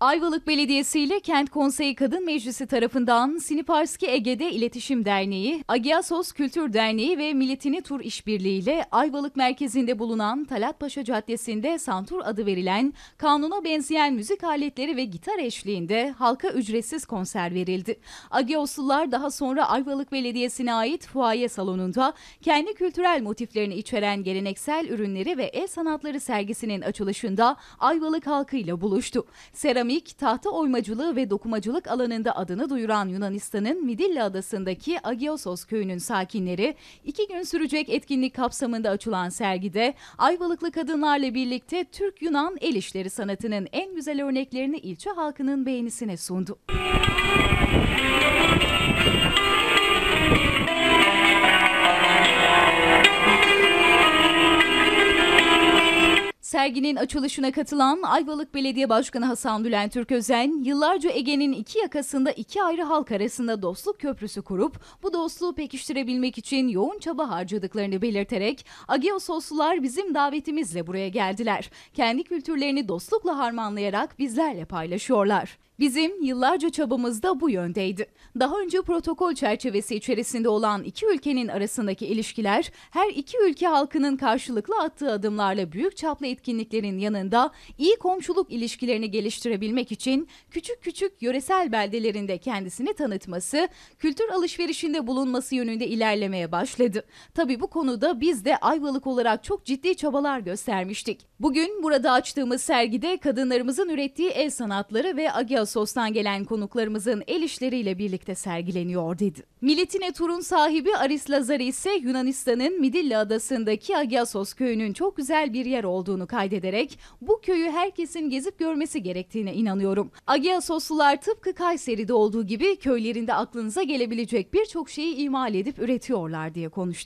Ayvalık Belediyesi ile Kent Konseyi Kadın Meclisi tarafından Siniparski Ege'de İletişim Derneği, Agiasos Kültür Derneği ve Milletini Tur İşbirliği ile Ayvalık merkezinde bulunan Talat Paşa Caddesi'nde santur adı verilen kanuna benzeyen müzik aletleri ve gitar eşliğinde halka ücretsiz konser verildi. Agiosullar daha sonra Ayvalık Belediyesi'ne ait fuaye salonunda kendi kültürel motiflerini içeren geleneksel ürünleri ve el sanatları sergisinin açılışında Ayvalık halkıyla buluştu. Seram Keramik, tahta oymacılığı ve dokumacılık alanında adını duyuran Yunanistan'ın Midilli adasındaki Agiosos köyünün sakinleri iki gün sürecek etkinlik kapsamında açılan sergide Ayvalıklı kadınlarla birlikte Türk-Yunan el işleri sanatının en güzel örneklerini ilçe halkının beğenisine sundu. Serginin açılışına katılan Ayvalık Belediye Başkanı Hasan Bülent Türközen, yıllarca Ege'nin iki yakasında iki ayrı halk arasında dostluk köprüsü kurup bu dostluğu pekiştirebilmek için yoğun çaba harcadıklarını belirterek Ageososlular bizim davetimizle buraya geldiler. Kendi kültürlerini dostlukla harmanlayarak bizlerle paylaşıyorlar. Bizim yıllarca çabamız da bu yöndeydi. Daha önce protokol çerçevesi içerisinde olan iki ülkenin arasındaki ilişkiler her iki ülke halkının karşılıklı attığı adımlarla büyük çaplı etkinliklerin yanında iyi komşuluk ilişkilerini geliştirebilmek için küçük küçük yöresel beldelerinde kendisini tanıtması, kültür alışverişinde bulunması yönünde ilerlemeye başladı. Tabi bu konuda biz de Ayvalık olarak çok ciddi çabalar göstermiştik. Bugün burada açtığımız sergide kadınlarımızın ürettiği el sanatları ve agya Ağustos'tan gelen konuklarımızın el işleriyle birlikte sergileniyor dedi. Milletine turun sahibi Aris Lazari ise Yunanistan'ın Midilli adasındaki Agiasos köyünün çok güzel bir yer olduğunu kaydederek bu köyü herkesin gezip görmesi gerektiğine inanıyorum. Agiasoslular tıpkı Kayseri'de olduğu gibi köylerinde aklınıza gelebilecek birçok şeyi imal edip üretiyorlar diye konuştu.